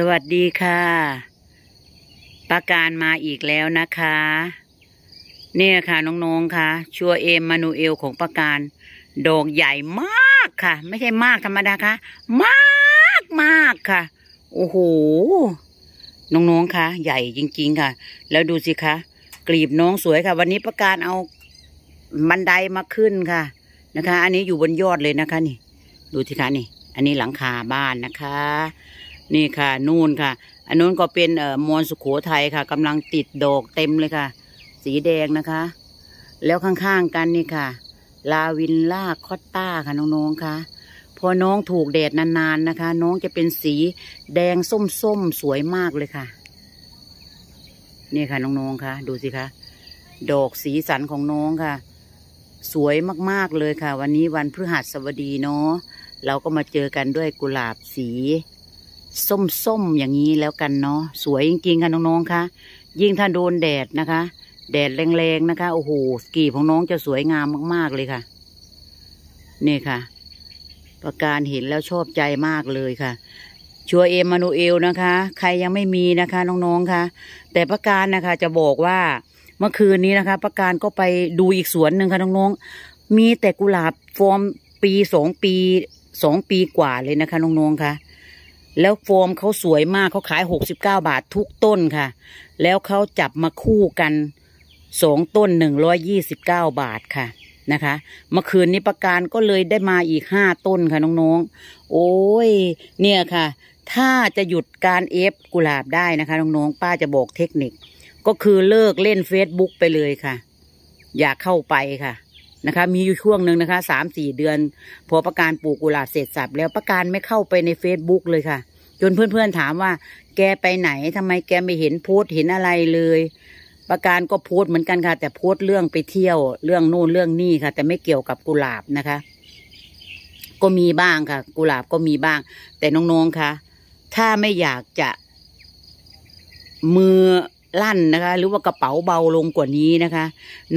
สวัสดีค่ะประการมาอีกแล้วนะคะ เนี่ยค่ะ น้องๆค่ะชัวเอมมานูเอลของประการ ดอกใหญ่มากค่ะ ไม่ใช่มากธรรมดาค่ะ มากมากค่ะ โอ้โหน้องๆค่ะ ใหญ่จริงๆค่ะ แล้วดูสิคะกลีบน้องสวยค่ะ วันนี้ประการเอาบันไดมาขึ้นค่ะนะคะ อันนี้อยู่บนยอดเลยนะคะ นี่ ดูสิคะนี่อันนี้หลังคาบ้านนะคะนี่ค่ะ นู่นค่ะอันนู้นก็เป็นเอ่อมวญสุขโขทัยค่ะ กำลังติดดอกเต็มเลยค่ะ สีแดงนะคะ แล้วข้างๆกันนี่ค่ะ ลาวินล่าคอตต้าค่ะน้องๆค่ะพอน้องถูกแดดนานๆนะคะ น้องจะเป็นสีแดงส้มๆ สวยมากเลยค่ะ นี่ค่ะน้องๆค่ะดูสิคะดอกสีสันของน้องค่ะ สวยมากๆเลยค่ะ วันนี้วันพฤหัสบดีเนาะเราก็มาเจอกันด้วยกุหลาบสีส้มๆ อย่างนี้แล้วกันเนาะ สวยจริงๆค่ะน้องๆ คะยิ่งถ้าโดนแดดนะคะ แดดแรงๆ นะคะโอ้โหกีบของน้องจะสวยงามมากๆ เลยค่ะ นี่ค่ะ ประการเห็นแล้วชอบใจมากเลยค่ะ ชัวเอมานูเอลนะคะ ใครยังไม่มีนะคะน้องๆค่ะแต่ประการนะคะจะบอกว่าเมื่อคืนนี้นะคะ ประการก็ไปดูอีกสวนหนึ่งค่ะน้องๆ มีแต่กุหลาบฟอร์มปีสองปีสองปีกว่าเลยนะคะน้องๆค่ะแล้วโฟมเขาสวยมากเขาขายหกสิบเก้าบาททุกต้นค่ะ แล้วเขาจับมาคู่กันสองต้นหนึ่งร้อยยี่สิบเก้าบาทค่ะนะคะ เมื่อคืนนี้ประการก็เลยได้มาอีกห้าต้นค่ะ น้อง ๆ โอ้ย เนี่ยค่ะ ถ้าจะหยุดการเอฟ กุหลาบได้นะคะ น้อง ๆ ป้าจะบอกเทคนิคก็คือเลิกเล่นเฟซบุ๊กไปเลยค่ะ อย่าเข้าไปค่ะนะคะ มีอยู่ช่วงหนึ่งนะคะสามสี่เดือน พอประการปลูกกุหลาบเสร็จสับแล้วประการไม่เข้าไปในเฟซบุ๊กเลยค่ะ จนเพื่อนๆถามว่า แกไปไหนทำไมแกไม่เห็นโพสต์เห็นอะไรเลย ประการก็โพสต์เหมือนกันค่ะแต่โพสต์เรื่องไปเที่ยวเรื่องโน่นเรื่องนี่ค่ะ แต่ไม่เกี่ยวกับกุหลาบนะคะ ก็มีบ้างค่ะ กุหลาบก็มีบ้าง แต่น้องๆค่ะ ถ้าไม่อยากจะมือลั่นนะคะ หรือว่ากระเป๋าเบาลงกว่านี้นะคะ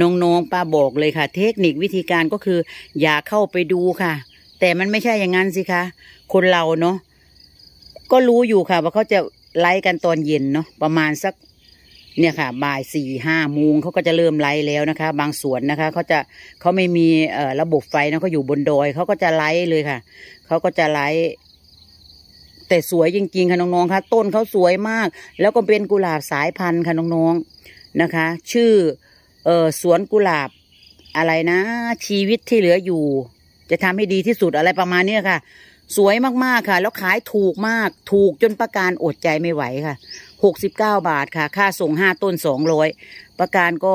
น้องๆป้าบอกเลยค่ะ เทคนิควิธีการก็คืออย่าเข้าไปดูค่ะ แต่มันไม่ใช่อย่างนั้นสิคะคนเราเนาะก็รู้อยู่ค่ะว่าเขาจะ ไลฟ์กันตอนเย็นเนาะประมาณสักเนี่ยค่ะบ่ายสี่ห้าโมงเขาก็จะเริ่มไล่แล้วนะคะ บางสวนนะคะเขาจะเขาไม่มีระบบไฟนะเขาอยู่บนดอยเขาก็จะไล่เลยค่ะ เขาก็จะไล่แต่สวยจริง ๆค่ะ น้องๆค่ะ ต้นเขาสวยมาก แล้วก็เป็นกุหลาบสายพันธุ์ค่ะน้องๆนะคะ ชื่อเออสวนกุหลาบอะไรนะ ชีวิตที่เหลืออยู่ จะทำให้ดีที่สุดอะไรประมาณเนี้ค่ะสวยมากๆค่ะ แล้วขายถูกมากถูกจนประการอดใจไม่ไหวค่ะหกสิบเก้าบาทค่ะ ค่าส่งห้าต้นสองร้อยประการก็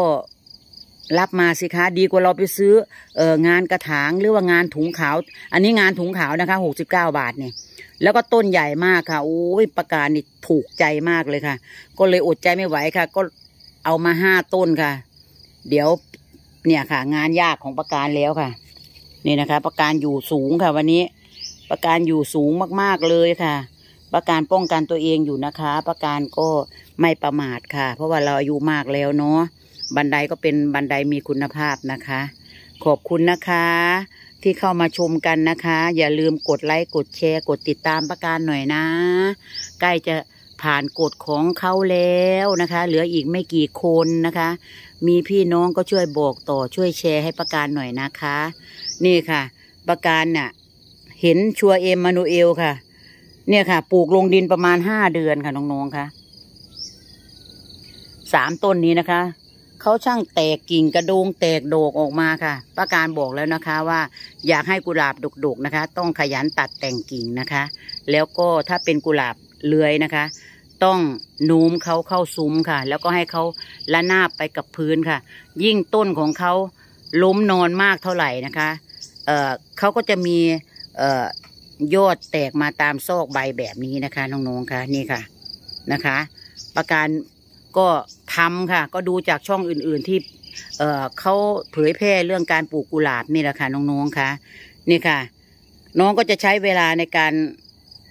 รับมาสิคะดีกว่าเราไปซื้อเอองานกระถางหรือว่างานถุงขาว อันนี้งานถุงขาวนะคะหกสิบเก้าบาทเนี่ยแล้วก็ต้นใหญ่มากค่ะโอ้ยประกานี่ถูกใจมากเลยค่ะ ก็เลยอดใจไม่ไหวค่ะ ก็เอามาห้าต้นค่ะ เดี๋ยวเนี่ยค่ะ งานยากของประการแล้วค่ะ นี่นะคะ ประการอยู่สูงค่ะ วันนี้ประการอยู่สูงมากๆเลยค่ะ ประการป้องกันตัวเองอยู่นะคะ ประการก็ไม่ประมาทค่ะ เพราะว่าเราอายุมากแล้วเนาะบันไดก็เป็นบันไดมีคุณภาพนะคะ ขอบคุณนะคะที่เข้ามาชมกันนะคะ อย่าลืมกดไลค์กดแชร์ กดติดตามประการหน่อยนะ ใกล้จะผ่านกฎของเขาแล้วนะคะ เหลืออีกไม่กี่คนนะคะ มีพี่น้องก็ช่วยบอกต่อช่วยแชร์ให้ประการหน่อยนะคะ นี่ค่ะ ประการน่ะเห็นชัวเอมมานูเอลค่ะ เนี่ยค่ะ ปลูกลงดินประมาณห้าเดือนค่ะน้องๆค่ะสามต้นนี้นะคะเขาช่างแตกกิ่งกระโดงแตกโดกออกมาค่ะ ประการบอกแล้วนะคะว่าอยากให้กุหลาบดกๆนะคะ ต้องขยันตัดแต่งกิ่งนะคะ แล้วก็ถ้าเป็นกุหลาบเลื้อยนะคะ ต้องโน้มเขาเข้าซุ้มค่ะ แล้วก็ให้เขาละนาบไปกับพื้นค่ะ ยิ่งต้นของเขาล้มนอนมากเท่าไหร่นะคะเเขาก็จะมียอดแตกมาตามซอกใบแบบนี้นะคะ น้องๆค่ะนี่ค่ะนะคะ ประการก็ทำค่ะ ก็ดูจากช่องอื่น ๆที่เเขาเผยแพร่เรื่องการปลูกกุหลาบนี่แหละค่ะน้องๆค่ะนี่ค่ะ น้องก็จะใช้เวลาในการ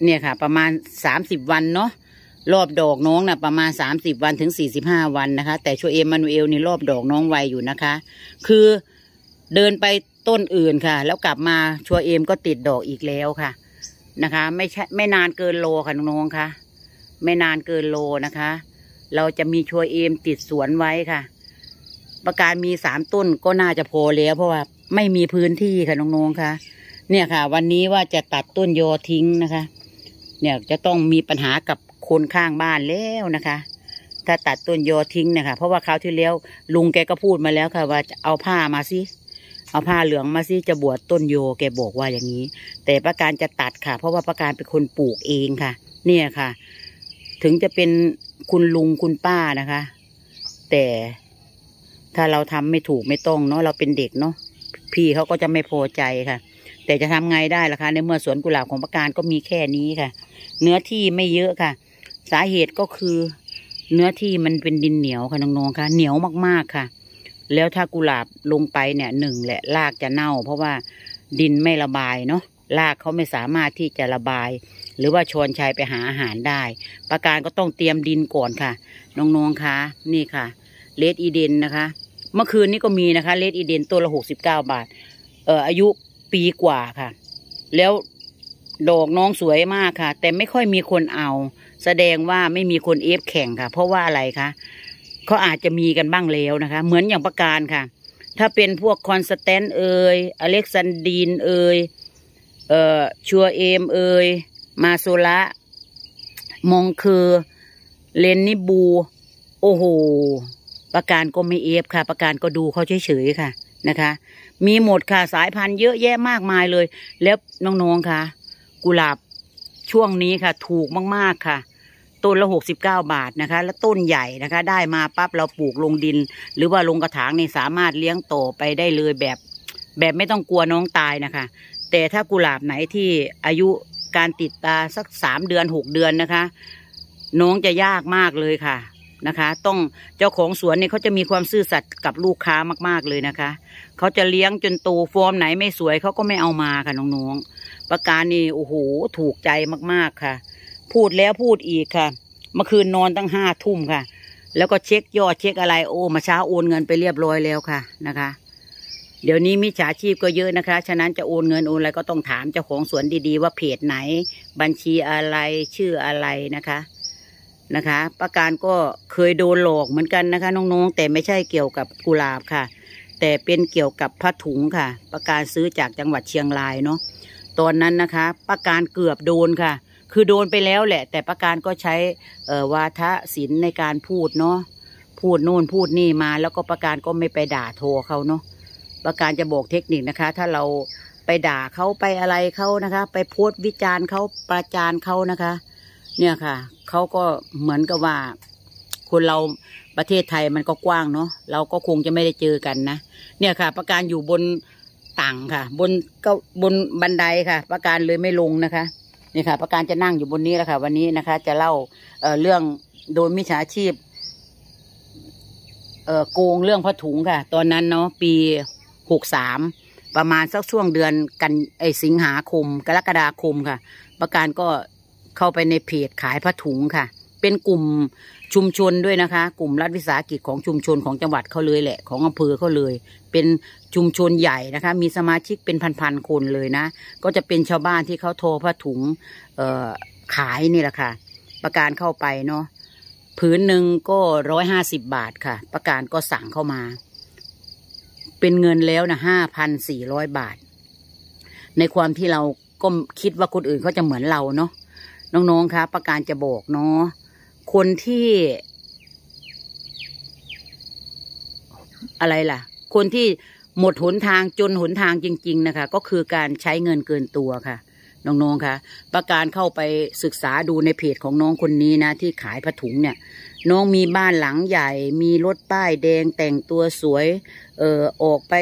เนี่ยค่ะ ประมาณสามสิบวันเนาะรอบดอกน้องนะ่ะประมาณสามสิบวันถึงสี่สิบห้าวันนะคะ แต่ชัวเอมมานูเอล นี่รอบดอกน้องไวอยู่นะคะ คือเดินไปต้นอื่นค่ะ แล้วกลับมาชัวเอม ก็ติดดอกอีกแล้วค่ะ นะคะ ไม่ใช่ไม่นานเกินโลค่ะน้องๆค่ะไม่นานเกินโลนะคะเราจะมีชัวเอมติดสวนไว้ค่ะ ประการมีสามต้นก็น่าจะพอแล้ว เพราะว่าไม่มีพื้นที่ค่ะน้องๆค่ะ เนี่ยค่ะ วันนี้ว่าจะตัดต้นโยทิ้งนะคะ เนี่ยจะต้องมีปัญหากับคนข้างบ้านแล้วนะคะ ถ้าตัดต้นโยทิ้งนะคะ เพราะว่าคราวที่แล้วลุงแกก็พูดมาแล้วค่ะ ว่าเอาผ้ามาสิ เอาผ้าเหลืองมาสิจะบวชต้นโยแกบอกว่าอย่างนี้ แต่ประการจะตัดค่ะ เพราะว่าประการเป็นคนปลูกเองค่ะ เนี่ยค่ะ ถึงจะเป็นคุณลุงคุณป้านะคะ แต่ถ้าเราทำไม่ถูกไม่ต้อง เนาะเราเป็นเด็กเนาะพี่เขาก็จะไม่พอใจค่ะ แต่จะทำไงได้ล่ะคะในเมื่อสวนกุหลาบของประการก็มีแค่นี้ค่ะ เนื้อที่ไม่เยอะค่ะ สาเหตุก็คือเนื้อที่มันเป็นดินเหนียวค่ะน้องๆค่ะ เหนียวมากๆค่ะ แล้วถ้ากุหลาบลงไปเนี่ยหนึ่งแหละรากจะเน่า เพราะว่าดินไม่ระบายเนาะรากเขาไม่สามารถที่จะระบายหรือว่าชวนชายไปหาอาหารได้ ประการก็ต้องเตรียมดินก่อนค่ะ น้องๆคะนี่ค่ะเลดอีเดนนะคะ เมื่อคืนนี้ก็มีนะคะเลดอีเดนตัวละหกสิบเก้าบาท เอ่ออายุปีกว่าค่ะ แล้วดอกน้องสวยมากค่ะ แต่ไม่ค่อยมีคนเอา แสดงว่าไม่มีคนเอฟแข่งค่ะ เพราะว่าอะไรคะเขาอาจจะมีกันบ้างแล้วนะคะ เหมือนอย่างประการค่ะ ถ้าเป็นพวกคอนสแตนเอยอเล็กซานดีนเอยเอ่อชัวเอมเอยมาโซละมองคือเลนนิบูโอ้โห ประการก็ไม่เอฟค่ะ ประการก็ดูเขาเฉยๆ ค่ะนะคะ มีหมดค่ะ สายพันธุ์เยอะแยะมากมายเลยแล้วน้องๆค่ะ กุหลาบช่วงนี้ค่ะ ถูกมากๆค่ะ ต้นละหกสิบเก้าบาทนะคะ แล้วต้นใหญ่นะคะ ได้มาปั๊บเราปลูกลงดิน หรือว่าลงกระถางนี่สามารถเลี้ยงโตไปได้เลยแบบ แบบไม่ต้องกลัวน้องตายนะคะ แต่ถ้ากุหลาบไหนที่อายุการติดตาสักสามเดือนหกเดือนนะคะ น้องจะยากมากเลยค่ะนะคะ ต้องเจ้าของสวนเนี่ยเขาจะมีความซื่อสัตย์กับลูกค้ามากๆเลยนะคะเขาจะเลี้ยงจนโตฟอร์มไหนไม่สวยเขาก็ไม่เอามาค่ะน้องๆประการนี้โอ้โหถูกใจมากๆค่ะ พูดแล้วพูดอีกค่ะ เมื่อคืนนอนตั้งห้าทุ่มค่ะ แล้วก็เช็คยอดเช็คอะไรโอ้มาเช้าโอนเงินไปเรียบร้อยแล้วค่ะนะคะเดี๋ยวนี้มิจฉาชีพก็เยอะนะคะ ฉะนั้นจะโอนเงินโอนอะไรก็ต้องถามเจ้าของสวนดีๆ ว่าเพจไหน บัญชีอะไรชื่ออะไรนะคะ นะคะ ประการก็เคยโดนหลอกเหมือนกันนะคะ น้องๆ แต่ไม่ใช่เกี่ยวกับกุหลาบค่ะ แต่เป็นเกี่ยวกับผ้าถุงค่ะ ประการซื้อจากจังหวัดเชียงรายเนาะตอนนั้นนะคะ ประการเกือบโดนค่ะ คือโดนไปแล้วแหละ แต่ประการก็ใช้วาทะศิลป์ในการพูดเนาะพูดโน่นพูดนี่มา แล้วก็ประการก็ไม่ไปด่าโทรเขาเนาะประการจะบอกเทคนิคนะคะ ถ้าเราไปด่าเขาไปอะไรเขานะคะ ไปโพสต์วิจารณ์เขาประจานเขานะคะ เนี่ยค่ะเขาก็เหมือนกับว่าคนเราประเทศไทยมันก็กว้างเนาะเราก็คงจะไม่ได้เจอกันนะเนี่ยค่ะ ประการอยู่บนต่างค่ะ บนก็บนบันไดค่ะ ประการเลยไม่ลงนะคะนี่ค่ะ ประการจะนั่งอยู่บนนี้แล้วค่ะวันนี้นะคะ จะเล่าเเรื่องโดนมิจฉาชีพโกงเรื่องผ้าถุงค่ะ ตอนนั้นเนาะปีหกสามประมาณสักช่วงเดือนกัน ไอสิงหาคม กรกฎาคมค่ะ ประการก็เข้าไปในเพจขายผ้าถุงค่ะ เป็นกลุ่มชุมชนด้วยนะคะ กลุ่มรัฐวิสาหกิจของชุมชนของจังหวัดเขาเลยแหละ ของอำเภอเขาเลย เป็นชุมชนใหญ่นะคะ มีสมาชิกเป็นพัน ๆ คนเลยนะ ก็จะเป็นชาวบ้านที่เขาโทรผ้าถุง เออขายนี่แหละค่ะ ประการเข้าไปเนาะผืนหนึ่งก็ร้อยห้าสิบบาทค่ะ ประการก็สั่งเข้ามาเป็นเงินแล้วนะห้าพันสี่ร้อยบาท ในความที่เราก็คิดว่าคนอื่นเขาจะเหมือนเราเนาะน้อง ๆคะประการจะบอกเนาะคนที่ อะไรล่ะ คนที่หมดหนทางจนหนทางจริง ๆ นะคะ ก็คือการใช้เงินเกินตัวค่ะน้องๆคะประการเข้าไปศึกษาดูในเพจของน้องคนนี้นะที่ขายผ้าถุงเนี่ย น้องมีบ้านหลังใหญ่ มีรถป้ายแดงแต่งตัวสวย เอ่อออกไป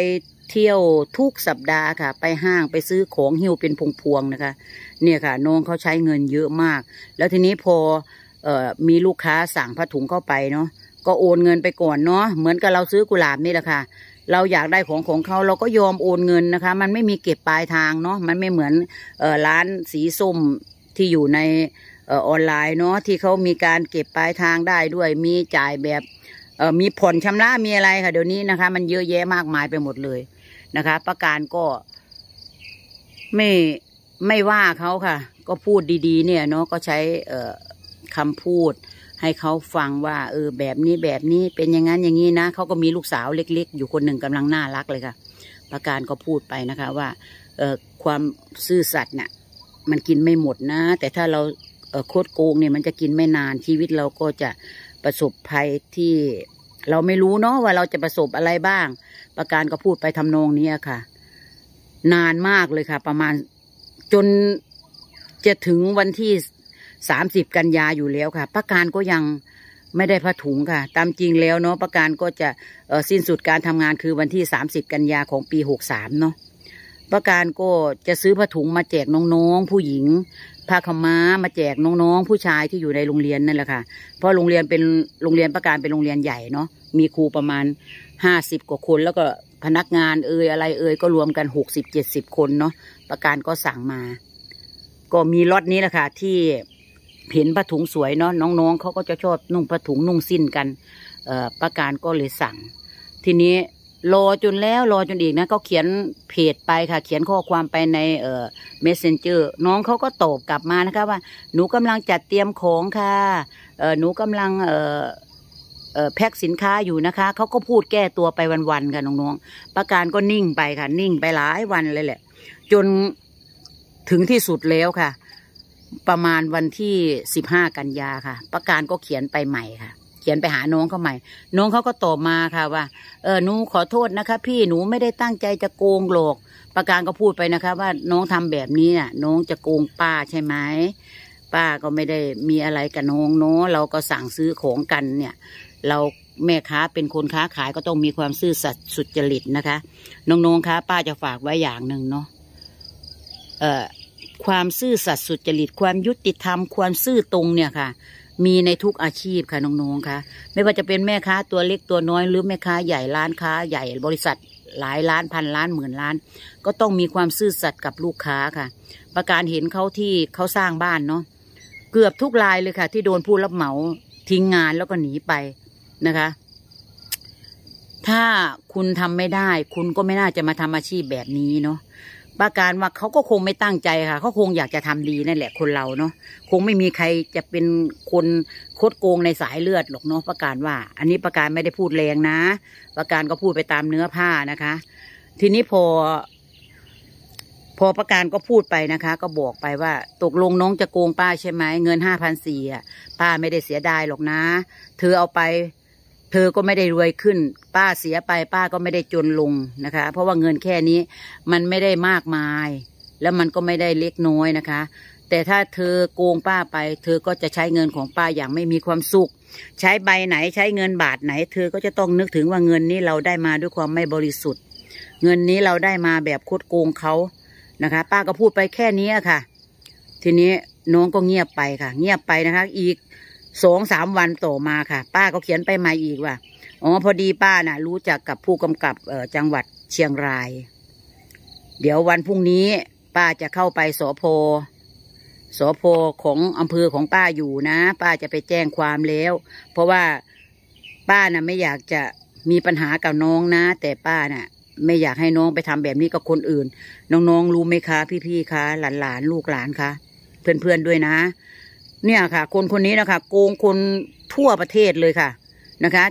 เที่ยวทุกสัปดาห์ค่ะ ไปห้างไปซื้อของหิวเป็นพวงๆนะคะ เนี่ยค่ะน้องเขาใช้เงินเยอะมาก แล้วทีนี้พอเอ่อมีลูกค้าสั่งผ้าถุงเข้าไปเนาะ ก็โอนเงินไปก่อนเนาะ เหมือนกับเราซื้อกุหลาบนี่แหละค่ะเราอยากได้ของของเขาเราก็ยอมโอนเงินนะคะ มันไม่มีเก็บปลายทางเนาะมันไม่เหมือนร้านสีส้มที่อยู่ในออนไลน์เนาะที่เขามีการเก็บปลายทางได้ด้วยมีจ่ายแบบมีผ่อนชำระมีอะไรค่ะเดี๋ยวนี้นะคะ มันเยอะแยะมากมายไปหมดเลยนะคะ ประการก็ ไม่ไม่ว่าเขาค่ะ ก็พูดดี ๆ เนี่ยเนาะก็ใช้คำพูดให้เขาฟังว่า เออแบบนี้แบบนี้เป็นอย่างนั้นอย่างนี้นะเขาก็มีลูกสาวเล็กๆอยู่คนหนึ่งกำลังน่ารักเลยค่ะประการก็พูดไปนะคะ ว่าเออความซื่อสัตย์เนี่ยมันกินไม่หมดนะ แต่ถ้าเราโคดโกง เนี่ยมันจะกินไม่นานชีวิตเราก็จะประสบภัยที่เราไม่รู้เนาะว่าเราจะประสบอะไรบ้าง ประการก็พูดไปทำนองนี้ค่ะ นานมากเลยค่ะ ประมาณจนจะถึงวันที่สามสิบกันยาอยู่แล้วค่ะ ประการก็ยังไม่ได้ผ้าถุงค่ะ ตามจริงแล้วเนาะ ประการก็จะสิ้นสุดการทำงานคือวันที่สสามิบกันยาของปีหกสามเนาะ ประการก็จะซื้อผ้าถุงมาแจกน้องๆผู้หญิงผ้าขม้ามาแจกน้องๆ ผู้ชายที่อยู่ในโรงเรียน นั่นแหละค่ะ เพราะโรงเรียนเป็นโรงเรียนประการเป็นโรงเรียนใหญ่เนาะ มีครูประมาณห้าสิบกว่าคน แล้วก็พนักงานเอ่ยอะไรเอ่ยก็รวมกันหกสิบเจ็ดสิบคนเนาะ ประการก็สั่งมา ก็มีรถนี้แหละค่ะที่เห็นผ้าถุงสวยเนาะน้องๆเขาก็จะชอบนุ่งผ้าถุงนุ่งสิ้นกันเออประการก็เลยสั่ง ทีนี้รอจนแล้วรอจนอีกนะก็เขียนเพจไปค่ะเขียนข้อความไปในเมสเ messenger น้องเขาก็ตอบกลับมานะคะว่าหนูกำลังจัดเตรียมของค่ะเออหนูกำลังเออแพ็คสินค้าอยู่นะคะเขาก็พูดแก้ตัวไปวันๆค่ะน้องๆประการก็นิ่งไปค่ะนิ่งไปหลายวันเลยแหละ จนถึงที่สุดแล้วค่ะประมาณวันที่สิบห้ากันยาค่ะ ประการก็เขียนไปใหม่ค่ะ เขียนไปหาน้องเขาใหม่ น้องเขาก็ตอบมาค่ะ ว่า เออ หนูขอโทษนะคะ พี่ หนูไม่ได้ตั้งใจจะโกงหลอกประการก็พูดไปนะคะ ว่าน้องทำแบบนี้น่ะน้องจะโกงป้าใช่ไหม ป้าก็ไม่ได้มีอะไรกับน้องเนาะ เราก็สั่งซื้อของกันเนี่ย เราแม่ค้าเป็นคนค้าขายก็ต้องมีความซื่อสัตย์สุจริตนะคะ น้องๆคะป้าจะฝากไว้อย่างหนึ่งเนาะ เออความซื่อสัตย์สุจริต ความยุติธรรม ความซื่อตรงเนี่ยค่ะ มีในทุกอาชีพค่ะน้องๆค่ะไม่ว่าจะเป็นแม่ค้าตัวเล็กตัวน้อย หรือแม่ค้าใหญ่ร้านค้า ใหญ่บริษัทหลายล้านพันล้านหมื่นล้าน ก็ต้องมีความซื่อสัตย์กับลูกค้าค่ะ ประการเห็นเขาที่เขาสร้างบ้านเนาะเกือบทุกรายเลยค่ะ ที่โดนผู้รับเหมาทิ้งงานแล้วก็หนีไปนะคะ ถ้าคุณทำไม่ได้ คุณก็ไม่น่าจะมาทำอาชีพแบบนี้เนาะประการว่าเขาก็คงไม่ตั้งใจค่ะเขาคงอยากจะทำดีนั่นแหละ คนเราเนาะคงไม่มีใครจะเป็นคนโคดโกงในสายเลือดหรอกเนาะประการว่า อันนี้ประการไม่ได้พูดแรงนะประการก็พูดไปตามเนื้อผ้านะคะ ทีนี้พอ พอประการก็พูดไปนะคะ ก็บอกไปว่า ตกลงน้องจะโกงป้าใช่ไหมเงินห้าพันสี่อ่ะป้าไม่ได้เสียดายหรอกนะเธอเอาไปเธอก็ไม่ได้รวยขึ้น ป้าเสียไปป้าก็ไม่ได้จนลงนะคะ เพราะว่าเงินแค่นี้มันไม่ได้มากมาย แล้วมันก็ไม่ได้เล็กน้อยนะคะ แต่ถ้าเธอโกงป้าไปเธอก็จะใช้เงินของป้าอย่างไม่มีความสุข ใช้ใบไหนใช้เงินบาทไหน เธอก็จะต้องนึกถึงว่าเงินนี้เราได้มาด้วยความไม่บริสุทธิ์ เงินนี้เราได้มาแบบคดโกงเขานะคะ ป้าก็พูดไปแค่นี้ค่ะ ทีนี้น้องก็เงียบไปค่ะ เงียบไปนะคะอีกสองสามวันต่อมาค่ะ ป้าก็เขียนไปมาอีกว่าอ๋อพอดีป้าน่ะ รู้จักกับผู้กำกับจังหวัดเชียงราย เดี๋ยววันพรุ่งนี้ป้าจะเข้าไปสพสพของอำเภอของป้าอยู่นะ ป้าจะไปแจ้งความแล้ว เพราะว่าป้าน่ะไม่อยากจะมีปัญหากับน้องนะ แต่ป้าน่ะไม่อยากให้น้องไปทำแบบนี้กับคนอื่น น้องๆ รู้ไหมคะ พี่ๆคะหลานๆ ลูกหลานคะ เพื่อนๆด้วยนะเนี่ยค่ะคนคนนี้นะคะโกงคนทั่วประเทศเลยค่ะนะคะ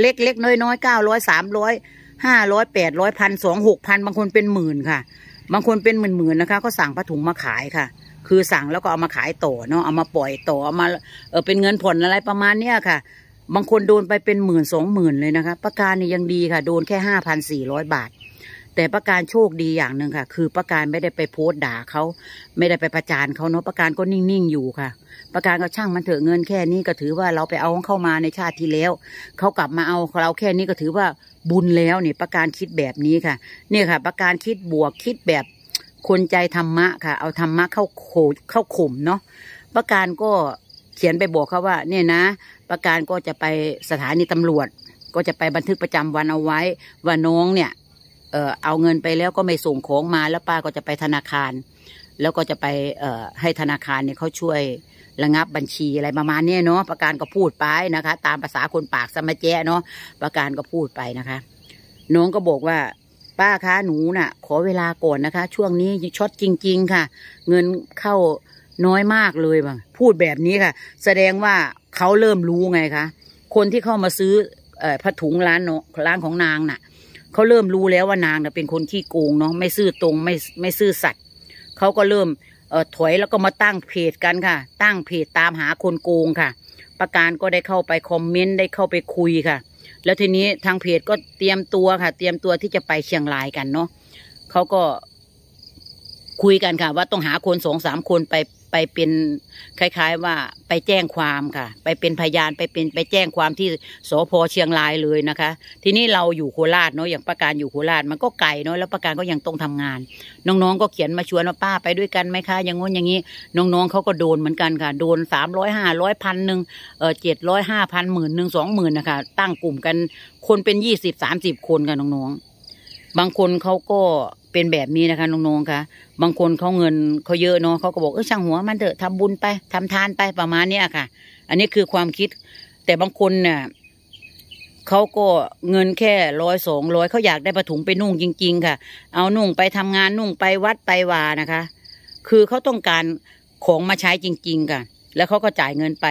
เล็กเล็กน้อยน้อยเก้าร้อยสามร้อยห้าร้อยแปดร้อยพันสองหกพันบางคนเป็นหมื่นค่ะ บางคนเป็นหมื่นหมื่นนะคะ ก็สั่งผ้าถุงมาขายค่ะ คือสั่งแล้วก็เอามาขายต่อเนาะเอามาปล่อยต่อ เอามาเออเป็นเงินผ่อนอะไรประมาณเนี้ยค่ะ บางคนโดนไปเป็นหมื่นสองหมื่นเลยนะคะประกันนี่ยังดีค่ะ โดนแค่ห้าพันสี่ร้อยบาทแต่ประการโชคดีอย่างหนึ่งค่ะ คือประการไม่ได้ไปโพสต์ด่าเขา ไม่ได้ไปประจานเขาเนาะ ประการก็นิ่งๆ อยู่ค่ะ ประการก็ช่างมันเถอะเงินแค่นี้ก็ถือว่าเราไปเอาของเข้ามาในชาติที่แล้ว เขากลับมาเอา เราแค่นี้ก็ถือว่าบุญแล้วนี่ประการคิดแบบนี้ค่ะ เนี่ยค่ะ ประการคิดบวกคิดแบบคนใจธรรมะค่ะ เอาธรรมะเข้าโขเข้าข่มเนาะ ประการก็เขียนไปบอกเขาว่า เนี่ยนะ ประการก็จะไปสถานีตำรวจ ก็จะไปบันทึกประจำวันเอาไว้ว่าน้องเนี่ยเออเอาเงินไปแล้วก็ไม่ส่งของมาแล้วป้าก็จะไปธนาคาร แล้วก็จะไปเออให้ธนาคารเนี่ยเขาช่วยระงับบัญชีอะไรประมาณนี้เนาะประการก็พูดไปนะคะ ตามภาษาคนปากสมาเจเนาะประการก็พูดไปนะคะน้องก็บอกว่าป้าคะหนูนะ่ะ ขอเวลาก่อนนะคะ ช่วงนี้ช็อตจริงๆค่ะ เงินเข้าน้อยมากเลยบ้างพูดแบบนี้ค่ะ แสดงว่าเขาเริ่มรู้ไงคะคนที่เข้ามาซื้อผ้าถุงร้านเนาะร้านของนางนะ่ะเขาเริ่มรู้แล้วว่านางเนี่ยเป็นคนขี้โกงเนาะไม่ซื่อตรงไม่ไม่ซื่อสัตย์เขาก็เริ่มเอ่อถอย แล้วก็มาตั้งเพจกันค่ะ ตั้งเพจตามหาคนโกงค่ะ ประการก็ได้เข้าไป คอมเมนต์ได้เข้าไปคุยค่ะ แล้วทีนี้ทางเพจก็เตรียมตัวค่ะ เตรียมตัวที่จะไปเชียงรายกันเนาะเขาก็คุยกันค่ะ ว่าต้องหาคนสองสามคนไปไปเป็นคล้ายๆว่าไปแจ้งความค่ะ ไปเป็นพยาน ไปเป็นไปแจ้งความที่สพเชียงรายเลยนะคะ ทีนี้เราอยู่โคราชเนาะอย่างประการอยู่โคราชมันก็ไกลเนาะแล้วประการก็ยังต้องทำงาน น้องๆก็เขียนมาชวนว่าป้าไปด้วยกันไหมคะอย่างงน้นอย่างนี้ น้องๆเขาก็โดนเหมือนกันค่ะ โดนสามร้อยห้าร้อยพันหนึ่งเออเจ็ดร้อยห้าพันหมื่นหนึ่งสองหมื่นนะคะ ตั้งกลุ่มกันคนเป็นยี่สิบสามสิบคนกันน้องๆ บางคนเขาก็เป็นแบบนี้นะคะน้องๆค่ะ บางคนเขาเงินเขาเยอะเนาะเขาก็บอกเออช่างหัวมันเถอะทำบุญไปทำทานไปประมาณเนี้ยค่ะ อันนี้คือความคิดแต่บางคนเนี่ยเขาก็เงินแค่ร้อยสองร้อยเขาอยากได้ผ้าถุงไปนุ่งจริงๆค่ะเอานุ่งไปทำงานนุ่งไปวัดไปวานะคะ คือเขาต้องการของมาใช้จริง ๆ ค่ะแล้วเขาก็จ่ายเงินไป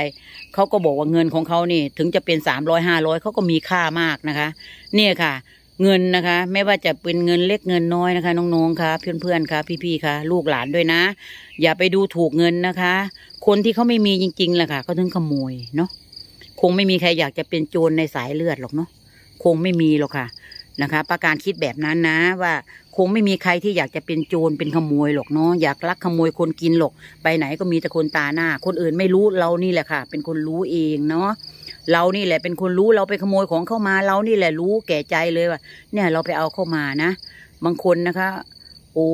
เขาก็บอกว่าเงินของเขานี่ถึงจะเป็นสามร้อยห้าร้อยเขาก็มีค่ามากนะคะ เนี่ยค่ะเงินนะคะ ไม่ว่าจะเป็นเงินเล็กเงินน้อยนะคะ น้องๆคะเพื่อนๆคะพี่ๆคะลูกหลานด้วยนะ อย่าไปดูถูกเงินนะคะ คนที่เขาไม่มีจริง ๆแหละค่ะเขาถึงขโมยเนาะคงไม่มีใครอยากจะเป็นโจรในสายเลือดหรอกเนาะคงไม่มีหรอกค่ะนะคะ ประการคิดแบบนั้นนะ ว่าคงไม่มีใครที่อยากจะเป็นโจรเป็นขโมยหรอกเนาะอยากลักขโมยคนกินหรอกไปไหนก็มีแต่คนตาหน้าคนอื่นไม่รู้เรานี่แหละค่ะ เป็นคนรู้เองเนาะเรานี่แหละเป็นคนรู้เราไปขโมยของเข้ามาเรานี่แหละรู้แก่ใจเลยว่าเนี่ยเราไปเอาเข้ามานะ บางคนนะคะ โอ้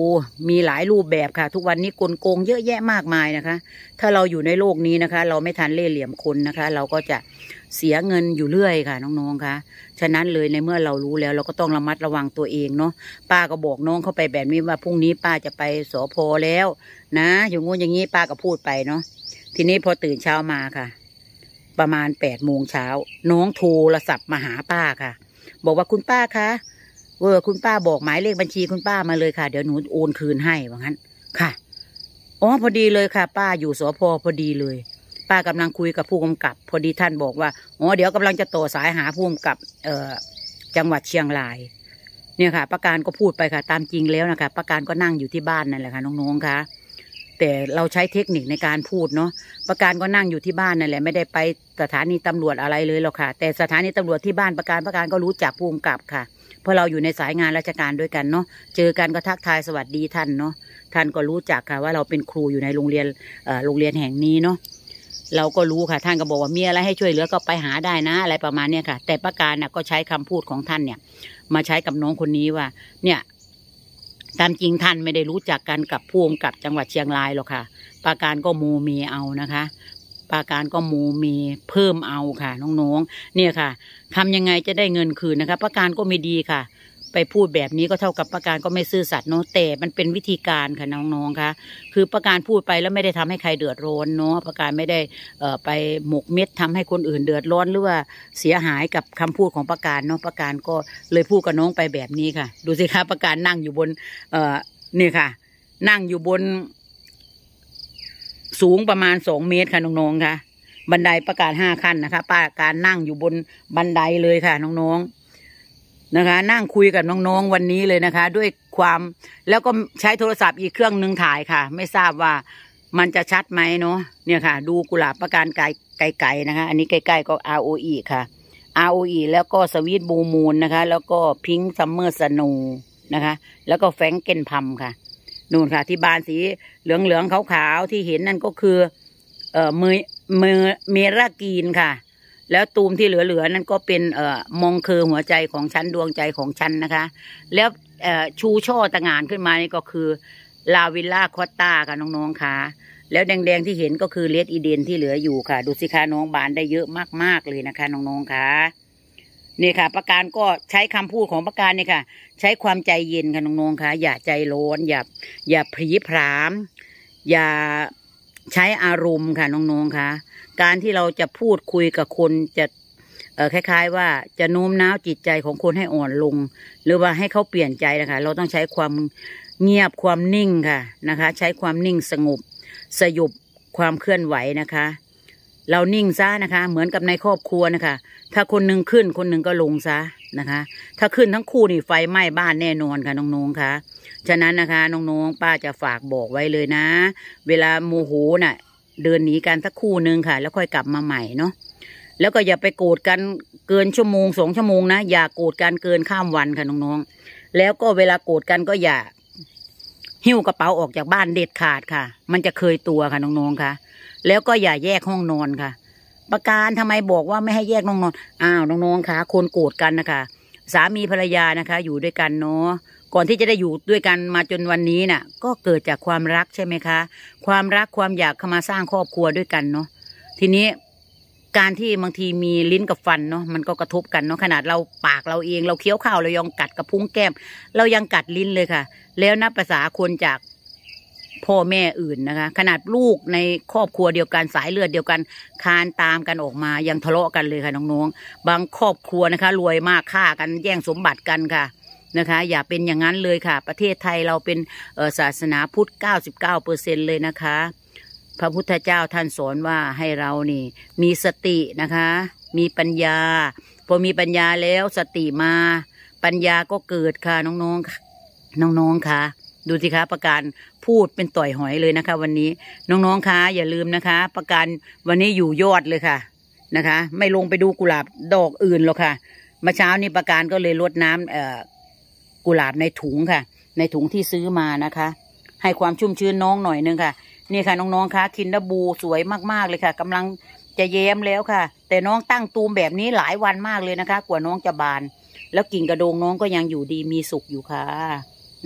มีหลายรูปแบบค่ะ ทุกวันนี้กลโกงเยอะแยะมากมายนะคะ ถ้าเราอยู่ในโลกนี้นะคะ เราไม่ทันเล่เหลี่ยมคนนะคะ เราก็จะเสียเงินอยู่เรื่อยค่ะ น้องๆคะฉะนั้นเลยในเมื่อเรารู้แล้วเราก็ต้องระมัดระวังตัวเองเนาะป้าก็บอกน้องเข้าไปแบบนี้ว่าพรุ่งนี้ป้าจะไปสพแล้วนะ อย่างงู้นอย่างนี้ป้าก็พูดไปเนาะทีนี้พอตื่นเช้ามาค่ะประมาณแปดโมงเช้าน้องโทรศัพท์มาหาป้าค่ะ บอกว่าคุณป้าคะเออคุณป้าบอก หมายเลขบัญชีคุณป้ามาเลยค่ะ เดี๋ยวหนูโอนคืนให้ว่างั้นค่ะอ๋อพอดีเลยค่ะ ป้าอยู่สพพอดีเลย ป้ากำลังคุยกับผู้กำกับพอดีท่านบอกว่าอ๋อเดี๋ยวกำลังจะต่อสายหาผู้กำกับเอ่อจังหวัดเชียงรายเนี่ยค่ะ ประการก็พูดไปค่ะ ตามจริงแล้วนะคะ ประการก็นั่งอยู่ที่บ้านนั่นแหละค่ะน้องๆค่ะแต่เราใช้เทคนิคในการพูดเนาะประการก็นั่งอยู่ที่บ้านนั่นแหละไม่ได้ไปสถานีตำรวจอะไรเลยหรอกค่ะ แต่สถานีตำรวจที่บ้านประการประการก็รู้จักภูมิกับค่ะเพราะเราอยู่ในสายงานราชการด้วยกันเนาะเจอกันก็ทักทายสวัสดีท่านเนาะท่านก็รู้จักค่ะ ว่าเราเป็นครูอยู่ในโรงเรียนโรงเรียนแห่งนี้เนาะเราก็รู้ค่ะท่านก็บอกว่ามีอะไรให้ช่วยเหลือก็ไปหาได้นะอะไรประมาณเนี้ยค่ะ แต่ประการนะก็ใช้คำพูดของท่านเนี่ยมาใช้กับน้องคนนี้ว่าเนี่ยตามจริงท่านไม่ได้รู้จักกันกับพวงกับจังหวัดเชียงรายหรอกค่ะ ปาการก็มูมีเอานะคะ ปาการก็มูมีเพิ่มเอาค่ะ น้องๆ เนี่ยค่ะทำยังไงจะได้เงินคืนนะคะ ปาการก็ไม่ดีค่ะไปพูดแบบนี้ก็เท่ากับประการก็ไม่ซื่อสัตย์เนาะแต่มันเป็นวิธีการค่ะน้องๆคะคือประการพูดไปแล้วไม่ได้ทำให้ใครเดือดร้อนเนาะประการไม่ได้ไปหมกเม็ดทำให้คนอื่นเดือดร้อนหรือว่าเสียหายกับคำพูดของประการเนาะประการก็เลยพูดกับน้องไปแบบนี้ค่ะ ดูสิคะ ประการนั่งอยู่บนเอ่อนี่ค่ะ นั่งอยู่บนสูงประมาณสองเมตรค่ะน้องๆค่ะบันไดประกาศห้าขั้นนะคะป้าการนั่งอยู่บนบันไดเลยค่ะน้องๆนะคะนั่งคุยกับน้อง ๆ วันนี้เลยนะคะ ด้วยความแล้วก็ใช้โทรศัพท์อีกเครื่องหนึ่งถ่ายค่ะ ไม่ทราบว่ามันจะชัดไหมเนาะเนี่ยค่ะ ดูกุหลาบประการไกลไกลนะคะ อันนี้ใกล้ ๆ ก็ ROE ค่ะ ROE แล้วก็สวีทบูมูลนะคะ แล้วก็พิงค์ซัมเมอร์สโนนะคะ แล้วก็แฟงเกนพัมค่ะ นู่นค่ะ ที่บานสีเหลืองๆขาว ๆ ที่เห็นนั่นก็คือเอ่อเมเมเมรากีนค่ะแล้วตูมที่เหลือๆนั่นก็เป็นเอ่อมงคือหัวใจของฉันดวงใจของฉันนะคะ แล้วชูช่อตะงานขึ้นมานี่ก็คือลาวิลล่าคอตตาค่ะน้องๆค่ะแล้วแดงๆที่เห็นก็คือเลดอีเดนที่เหลืออยู่ค่ะดูสิคะน้องบานได้เยอะมากๆเลยนะคะน้องๆค่ะนี่ค่ะประการก็ใช้คำพูดของประการนี่ค่ะ ใช้ความใจเย็นค่ะน้องๆค่ะอย่าใจร้อนอย่าอย่าพรีพราม อย่าใช้อารมณ์ค่ะน้องๆค่ะการที่เราจะพูดคุยกับคนจะคล้ายๆว่าจะโน้มน้าวจิตใจของคนให้อ่อนลง หรือว่าให้เขาเปลี่ยนใจนะคะ เราต้องใช้ความเงียบความนิ่งค่ะนะคะ ใช้ความนิ่งสงบสยบความเคลื่อนไหวนะคะ เรานิ่งซะนะคะ เหมือนกับในครอบครัวนะคะ ถ้าคนหนึ่งขึ้นคนหนึ่งก็ลงซะนะคะ ถ้าขึ้นทั้งคู่นี่ไฟไหม้บ้านแน่นอนค่ะน้องๆค่ะฉะนั้นนะคะน้องๆป้าจะฝากบอกไว้เลยนะ เวลาโมโหนะ่ะเดินหนีกันสักคู่หนึ่งค่ะ แล้วค่อยกลับมาใหม่เนาะแล้วก็อย่าไปโกรธกันเกินชั่วโมงสองชั่วโมงนะอย่าโกรธกันเกินข้ามวันค่ะน้องๆแล้วก็เวลาโกรธกันก็อย่า หิ้วกระเป๋าออกจากบ้านเด็ดขาดค่ะ มันจะเคยตัวค่ะน้องๆค่ะ แล้วก็อย่าแยกห้องนอนค่ะ ประการทำไมบอกว่าไม่ให้แยกห้องนอนอ้าวน้องๆค่ะคนโกรธกันนะคะสามีภรรยานะคะ อยู่ด้วยกันเนาะก่อนที่จะได้อยู่ด้วยกันมาจนวันนี้ น่ะ ก็เกิดจากความรักใช่ไหมคะ ความรักความอยากเข้ามาสร้างครอบครัวด้วยกันเนาะทีนี้การที่บางทีมีลิ้นกับฟันเนาะมันก็กระทบกันเนาะขนาดเราปากเราเอง เราเคี้ยวข้าวเรายังกัดกระพุ้งแก้ม เรายังกัดลิ้นเลยค่ะ แล้วนับภาษาคนจากพ่อแม่อื่นนะคะ ขนาดลูกในครอบครัวเดียวกันสายเลือดเดียวกัน คานตามกันออกมายังทะเลาะกันเลยค่ะน้องๆบางครอบครัวนะคะรวยมากฆ่ากันแย่งสมบัติกันค่ะนะคะอย่าเป็นอย่างนั้นเลยค่ะ ประเทศไทยเราเป็นศาสนาพุทธ9บเเเปซลยนะคะ พระพุทธเจ้าท่านสอนว่าให้เรานี่ มีสตินะคะ มีปัญญา พอมีปัญญาแล้วสติมา ปัญญาก็เกิดค่ะน้องๆ้องน้องๆค่ะ ดูสิคะ ประการพูดเป็นต่อยหอยเลยนะคะ วันนี้น้องๆคะอย่าลืมนะคะ ประการวันนี้อยู่ยอดเลยค่ะนะคะ ไม่ลงไปดูกุหลาบดอกอื่นหรอกค่ะเมื่อเช้านี้ประการก็เลยลดน้ำเอ่อุหลาบในถุงค่ะ ในถุงที่ซื้อมานะคะ ให้ความชุ่มชื้นน้องหน่อยนึงค่ะ นี่ค่ะน้องๆคะคินดบูสวยมาก ๆ เลยค่ะ กำลังจะเย้มแล้วค่ะ แต่น้องตั้งตูมแบบนี้หลายวันมากเลยนะคะ กว่า น้องจะบาน แล้วกิ่งกระโดงน้องก็ยังอยู่ดีมีสุขอยู่ ค่ะ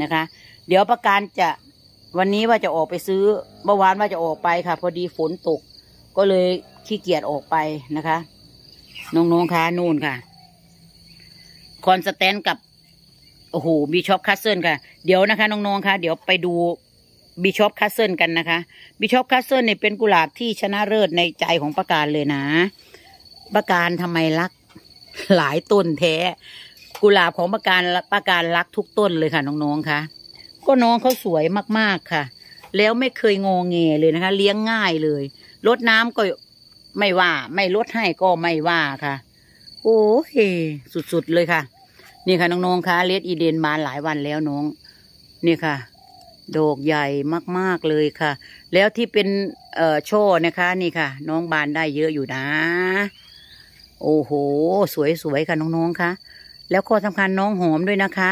นะคะ เดี๋ยวประการจะวันนี้ว่าจะออกไปซื้อเมื่อวานว่าจะออกไปค่ะ พอดีฝนตก ก็เลยขี้เกียจออกไปนะคะ น้องๆคะนู่นค่ะคอนสแตนกับโอ้โหบีชอปคัสเซิลค่ะ เดี๋ยวนะคะ น้องๆ ค่ะ เดี๋ยวไปดูบีชอปคัสเซิลกันนะคะบีชอปคัสเซิลเนี่ยเป็นกุหลาบที่ชนะเลิศในใจของประการเลยนะ ประการทำไมรักหลายต้นแท้ กุหลาบของประการประการรักทุกต้นเลยค่ะน้องๆค่ะ ก็น้องเขาสวยมากๆค่ะ แล้วไม่เคยงอเงเลยนะคะ เลี้ยงง่ายเลยลดน้ำก็ไม่ว่า ไม่ลดให้ก็ไม่ว่าค่ะ โอ้เฮสุดๆ เลยค่ะนี่ค่ะน้องๆคะเลดอีเดนมาหลายวันแล้วน้อง นี่ค่ะ โดกใหญ่มากๆเลยค่ะ แล้วที่เป็น เอ่อโชนะคะ นี่ค่ะ น้องบานได้เยอะอยู่นะ โอ้โห สวยๆค่ะน้องๆคะแล้วข้อสำคัญน้องหอมด้วยนะคะ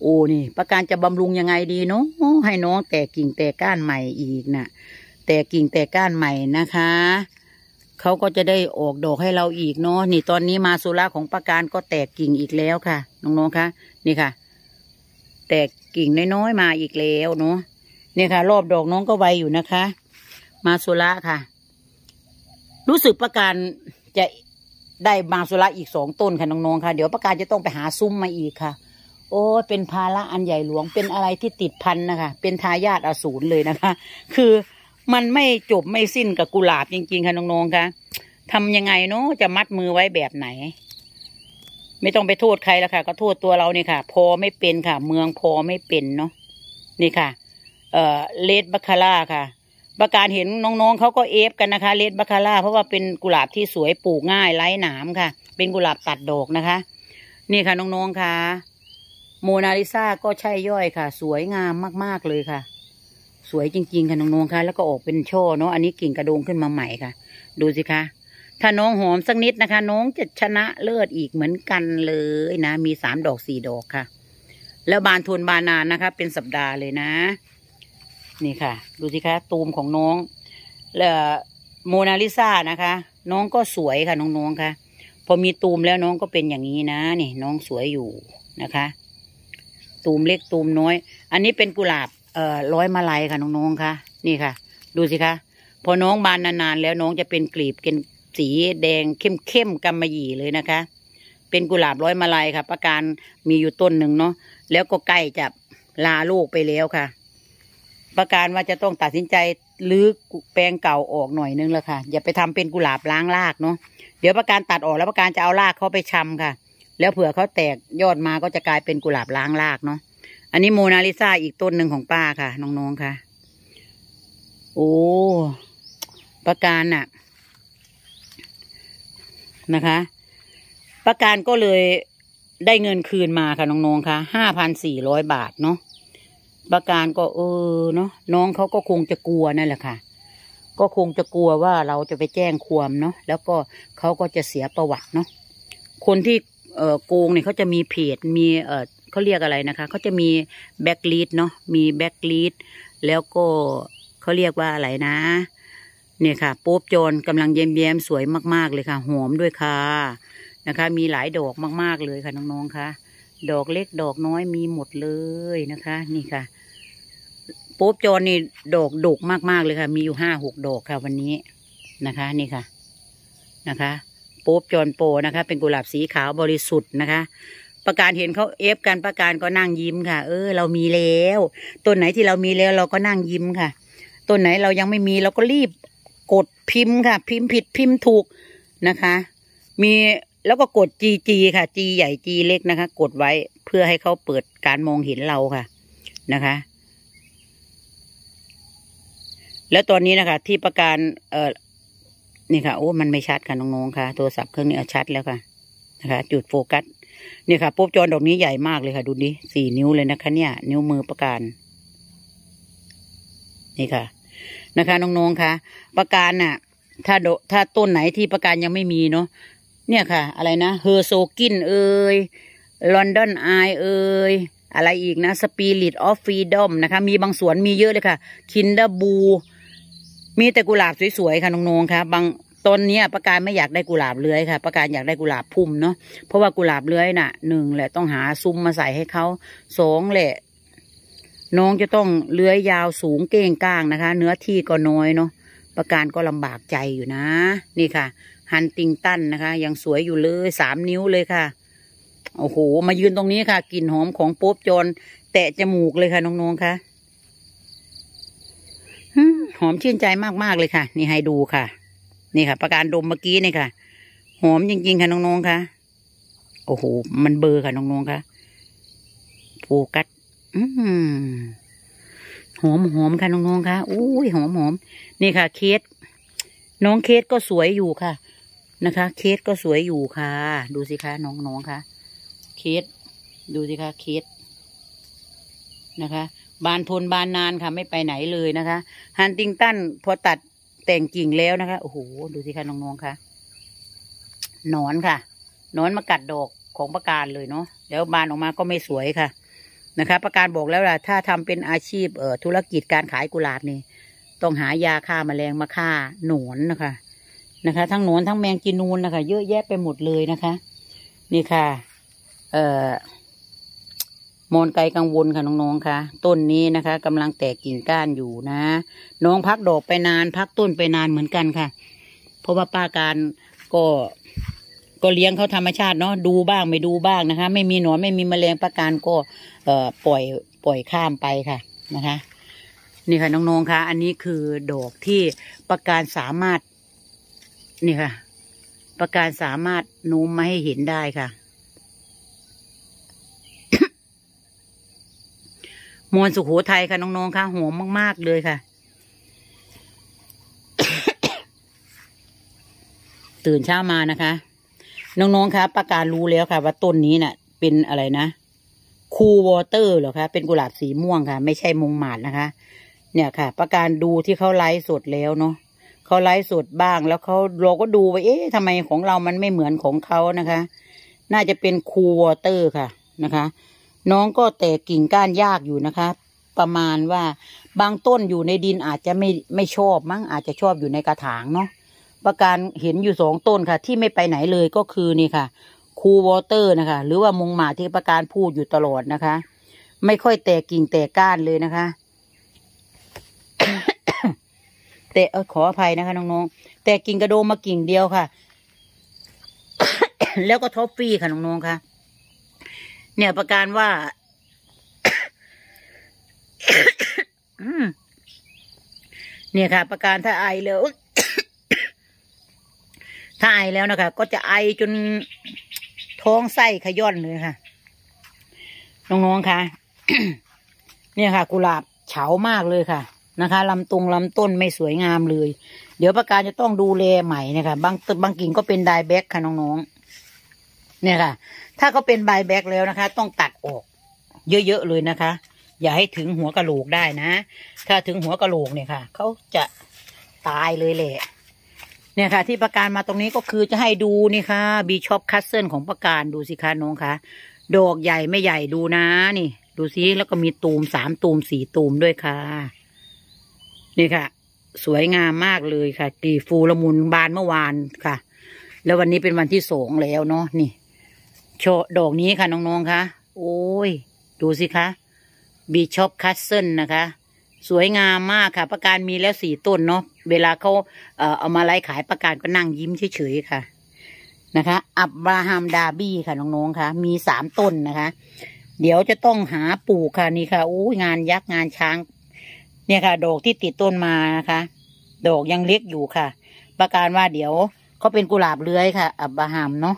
โอ้นี่ ประการจะบำรุงยังไงดีเนาะให้น้องแตกกิ่งแตกก้านใหม่อีกนะ่ะแตกกิ่งแตกก้านใหม่นะคะเขาก็จะได้ออกดอกให้เราอีกเนาะนี่ตอนนี้มาสุราของประการก็แตกกิ่งอีกแล้วค่ะน้องๆคะนี่ค่ะ แตกกิ่งน้อยๆมาอีกแล้วเนาะนี่ค่ะรอบดอกน้องก็ไวอยู่นะคะ มาสุราค่ะ รู้สึกประการจะได้มาสุราอีกสองต้นค่ะน้องๆค่ะเดี๋ยวประการจะต้องไปหาซุ้มมาอีกค่ะ โอ้เป็นภาระอันใหญ่หลวงเป็นอะไรที่ติดพันนะคะเป็นทายาทอสูรเลยนะคะ คือมันไม่จบไม่สิ้นกับกุหลาบจริงๆค่ะน้องๆค่ะทำยังไงเนาะจะมัดมือไว้แบบไหน ไม่ต้องไปโทษใครแล้วค่ะ ก็โทษตัวเราเนี่ยค่ะ พอไม่เป็นค่ะ เมืองพอไม่เป็นเนาะนี่ค่ะ เอ่อเลดบัคคาร่าค่ะ ประการเห็นน้องๆเขาก็เอฟกันนะคะเลดบัคคาร่าเพราะว่าเป็นกุหลาบที่สวยปลูกง่ายไร้หนามค่ะ เป็นกุหลาบตัดดอกนะคะ นี่ค่ะน้องๆค่ะ โมนาลิซาก็ใช่ย่อยค่ะ สวยงามมากๆเลยค่ะสวยจริงๆค่ะน้องๆค่ะแล้วก็ออกเป็นช่อเนาะอันนี้กิ่งกระโดงขึ้นมาใหม่ค่ะ ดูสิคะ ถ้าน้องหอมสักนิดนะคะน้องจะชนะเลิศอีกเหมือนกันเลยนะ มีสามดอกสี่ดอกค่ะ แล้วบานทนบานนานนะคะ เป็นสัปดาห์เลยนะ นี่ค่ะ ดูสิคะตูมของน้องแล้วโมนาลิซ่านะคะ น้องก็สวยค่ะน้องๆค่ะพอมีตูมแล้วน้องก็เป็นอย่างนี้นะนี่น้องสวยอยู่นะคะ ตูมเล็กตูมน้อย อันนี้เป็นกุหลาบอ่อร้อยมาลัยค่ะน้องๆค่ะ นี่ค่ะ ดูสิคะ พอน้องบานนานๆแล้วน้องจะเป็นกลีบเป็นสีแดงเข้มๆกำมะหยี่เลยนะคะเป็นกุหลาบร้อยมาลัยค่ะ ประการมีอยู่ต้นหนึ่งเนาะแล้วก็ใกล้จะลาลูกไปแล้วค่ะ ประการว่าจะต้องตัดสินใจลื้อแปลงเก่าออกหน่อยนึงแล้วค่ะ อย่าไปทำเป็นกุหลาบล้างรากเนาะเดี๋ยวประการตัดออกแล้วประการจะเอารากเขาไปชำค่ะ แล้วเผื่อเขาแตกยอดมาก็จะกลายเป็นกุหลาบล้างรากเนาะอันนี้โมนาลิซาอีกต้นหนึ่งของป้าค่ะ น้องๆค่ะ โอ้ประการน่ะนะคะ ประการก็เลยได้เงินคืนมาค่ะ น้องๆค่ะห้าพันสี่ร้อยบาทเนาะประการก็เออเนาะน้องเขาก็คงจะกลัวนั่นแหละค่ะ ก็คงจะกลัวว่าเราจะไปแจ้งความเนาะแล้วก็เขาก็จะเสียประวัติเนาะคนที่เอ่อโกงเนี่ยเขาจะมีเพจมีเอ่อเขาเรียกอะไรนะคะเขาจะมีแบ็กลีดเนาะ มีแบ็กลีด แล้วก็เขาเรียกว่าอะไรนะ เนี่ยค่ะปป๊บโจนกำลังเย้มๆสวยมากๆเลยค่ะ หอมด้วยค่ะ นะคะ มีหลายดอกมากๆเลยค่ะน้องๆค่ะ ดอกเล็กดอกน้อยมีหมดเลยนะคะ นี่ค่ะปป๊บโจนนี่ดอกดกมาก ๆเลยค่ะ มีอยู่ห้าหกดอกค่ะวันนี้นะคะ นี่ค่ะ นะคะปป๊บจอนโปนะคะ เป็นกุหลาบสีขาวบริสุทธิ์นะคะประการเห็นเขาเอฟกันประการก็นั่งยิ้มค่ะ เออ เรามีแล้วต้นไหนที่เรามีแล้วเราก็นั่งยิ้มค่ะต้นไหนเรายังไม่มีเราก็รีบ กดพิมพ์ค่ะ พิมพ์ผิดพิมพ์ถูกนะคะ มีแล้วก็กดจีจีค่ะจีใหญ่จีเล็กนะคะ กดไว้เพื่อให้เขาเปิดการมองเห็นเราค่ะนะคะ แล้วตอนนี้นะคะ ที่ประการ เออนี่ค่ะโอ้มันไม่ชัดค่ะน้องๆค่ะโทรศัพท์เครื่องนี้ชัดแล้วค่ะ นะคะ จุดโฟกัสเนี่ยค่ะปุ๊บจอนดอกนี้ใหญ่มากเลยค่ะดูดิสี่นิ้วเลยนะคะเนี่ยนิ้วมือประการ นี่ค่ะนะคะน้องๆค่ะ ประการน่ะ ถ้าโดถ้าต้นไหนที่ประการยังไม่มีเนาะเนี่ยค่ะอะไรนะเฮอร์โซกินเอ้ยลอนดอนไอเอ้ยอะไรอีกนะสปิริตออฟฟรีดอมนะคะมีบางสวนมีเยอะเลยค่ะคินเดอร์บู มีแต่กุหลาบสวยๆ ค่ะน้องๆค่ะบางตอนนี้ประการไม่อยากได้กุหลาบเลื้อยค่ะ ประการอยากได้กุหลาบพุ่มเนาะเพราะว่ากุหลาบเลื้อยน่ะหนึ่งแหละต้องหาซุ้มมาใส่ให้เขาสองแหละ น้องจะต้อง เลื้อยยาวสูงเก่งก้างนะคะ เนื้อที่ก็น้อยเนาะประการก็ลำบากใจอยู่นะ นี่ค่ะฮันติงตันนะคะ ยังสวยอยู่เลยสามนิ้วเลยค่ะโอ้โหมายืนตรงนี้ค่ะกลิ่นหอมของโป๊บจนแตะจมูกเลยค่ะ น้องๆค่ะหอมชื่นใจมากๆเลยค่ะ นี่ให้ดูค่ะนี่ค่ะ ประการดมเมื่อกี้นี่ค่ะ หอมจริงๆค่ะน้องๆค่ะ โอ้โหมันเบอร์ค่ะน้องๆค่ะโฟกัสอืมหอมหอมค่ะน้องๆค่ะอุ้ยหอมหอมนี่ค่ะเคสน้องเคสก็สวยอยู่ค่ะ นะคะเคสก็สวยอยู่ค่ะ ดูสิคะ น้องๆค่ะเคสดูสิคะเคสนะคะบานทนบานนานค่ะ ไม่ไปไหนเลยนะคะ ฮันติงตันพอตัดแต่งกิ่งแล้วนะคะโอ้โหดูสิคะน้องๆค่ะนอนค่ะนอนมากัดดอกของประการเลยเนาะแล้วบานออกมาก็ไม่สวยค่ะ นะคะ ประการบอกแล้วล่ะถ้าทำเป็นอาชีพ เอ่อธุรกิจการขายกุหลาบนี่ต้องหายาฆ่ามาแมลงมาฆ่า หนอนนะคะ นะคะทั้งหนอนทั้งแมงกีนูนนะคะ เยอะแยะไปหมดเลยนะคะ นี่ค่ะ เอ่อมอนไกกังวลค่ะน้องๆค่ะ ต้นนี้นะคะ กำลังแตกกิ่งก้านอยู่นะน้องพักดอกไปนานพักต้นไปนานเหมือนกันค่ะ เพราะว่าป้าการก็ก็เลี้ยงเขาธรรมชาติเนาะดูบ้างไม่ดูบ้างนะคะ ไม่มีหนอนไม่มีแมลงป้าการก็เอ่อปล่อย ปล่อยข้ามไปค่ะ นะคะ นี่ค่ะน้องๆค่ะอันนี้คือดอกที่ประการสามารถ นี่ค่ะประการสามารถนุ้มมาให้เห็นได้ค่ะมวลสุขโขทัยค่ะน้องๆค่ะหอมมาก ๆ เลยค่ะ ตื่นเช้ามานะคะน้องๆค่ะประกาศรู้แล้วค่ะ ว่าต้นนี้นะ่ะ เป็นอะไรนะ คูวอเตอร์เหรอคะ เป็นกุหลาบสีม่วงค่ะ ไม่ใช่มงหมาดนะคะ เนี่ยค่ะ ประการดูที่เขาไลฟ์สดแล้วเนาะเขาไลฟ์สดบ้าง แล้วเขาเราก็ดูไปเอ๊ะทำไมของเรามันไม่เหมือนของเขานะคะ น่าจะเป็นคูวอเตอร์ค่ะนะคะน้องก็แตกกิ่งก้านยากอยู่นะคะ ประมาณว่าบางต้นอยู่ในดินอาจจะไม่ไม่ชอบ มั้งอาจจะชอบอยู่ในกระถางเนาะประการเห็นอยู่สองต้นค่ะ ที่ไม่ไปไหนเลยก็คือนี่ค่ะ คูวอเตอร์ นะคะ หรือว่ามงหมาที่ประการพูดอยู่ตลอด นะคะ ไม่ค่อยแตกกิ่งแตกก้านเลยนะคะ แต่ขออภัยนะคะน้องๆแต่กิ่งกระโดมมากิ่งเดียวค่ะ แล้วก็ท็อฟฟี่ค่ะน้องๆค่ะเนี่ยประการว่าเนี่ยค่ะ ประการถ้าไอแล้ว ถ้าไอแล้วนะคะ ก็จะไอจนท้องไส้ขย้อนเลยค่ะ น้องๆ ค่ะ เนี่ยค่ะ กุหลาบเฉามากเลยค่ะ นะคะ ลำตรง ลำต้นไม่สวยงามเลย เดี๋ยวประการจะต้องดูแลใหม่นะคะบางบางกิ่งก็เป็นไดแบ็กค่ะน้องๆ เนี่ยค่ะถ้าเขาเป็นใบแบกแล้วนะคะ ต้องตัดออก เยอะ ๆ เลยนะคะ อย่าให้ถึงหัวกระโหลกได้นะ ถ้าถึงหัวกระโหลกเนี่ยค่ะ เขาจะตายเลยแหละเนี่ยค่ะ ที่ประการมาตรงนี้ก็คือจะให้ดูนี่ค่ะบีชอปคัสเซิลของประการดูสิ คะน้องคะดอกใหญ่ไม่ใหญ่ดูนะ นี่ ดูสิแล้วก็มีตูมสามตูม สี่ตูมด้วยค่ะ นี่ค่ะ สวยงามมากเลยค่ะกีฟูละมุนบานเมื่อวานค่ะ แล้ววันนี้เป็นวันที่สองแล้วเนาะนี่โชดอกนี้ค่ะ น้องๆคะโอ้ย ดูสิคะบีชอปคัสเซ่นนะคะ สวยงามมากค่ะ ประการมีแล้วสี่ต้นเนาะเวลาเขาเอ่อเอามาไล่ขายประการก็นั่งยิ้มเฉยๆ ค่ะนะคะ อับราฮัมดาบี้ค่ะ น้องๆค่ะ มีสามต้นนะคะ เดี๋ยวจะต้องหาปลูกค่ะนี่ค่ะโอ้ยงานยักษ์งานช้าง เนี่ยค่ะ ดอกที่ติดต้นมานะคะดอกยังเล็กอยู่ค่ะ ประการว่าเดี๋ยวเขาเป็นกุหลาบเลื้อยค่ะ อับราฮัมเนาะ